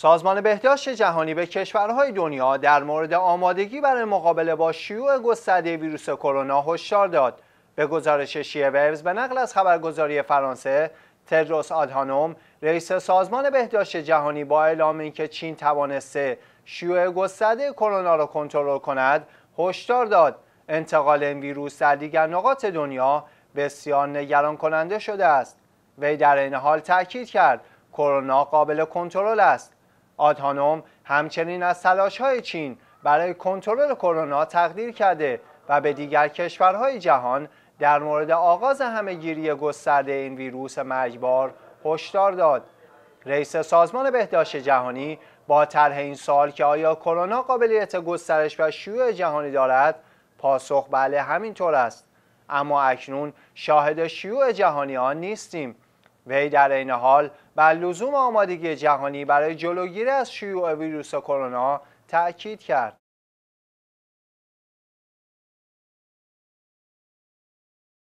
سازمان بهداشت جهانی به کشورهای دنیا در مورد آمادگی برای مقابله با شیوع گسترده ویروس کرونا هشدار داد. به گزارش ویوز به نقل از خبرگزاری فرانسه، تدروس آدهانوم رئیس سازمان بهداشت جهانی با اعلام اینکه چین توانسته شیوع گسترده کرونا را کنترل کند، هشدار داد انتقال این ویروس در دیگر نقاط دنیا بسیار نگران کننده شده است. وی در این حال تاکید کرد کرونا قابل کنترل است. آتانوم همچنین از های چین برای کنترل کرونا تقدیر کرده و به دیگر کشورهای جهان در مورد آغاز همهگیری گسترده این ویروس مرگبار هشدار داد. رئیس سازمان بهداشت جهانی با طرح این سال که آیا کرونا قابلیت گسترش و شیوع جهانی دارد پاسخ بله همینطور است اما اکنون شاهد شیوع جهانی آن نیستیم وی در این حال بر لزوم آمادگی جهانی برای جلوگیری از شیوع ویروس کرونا تأکید کرد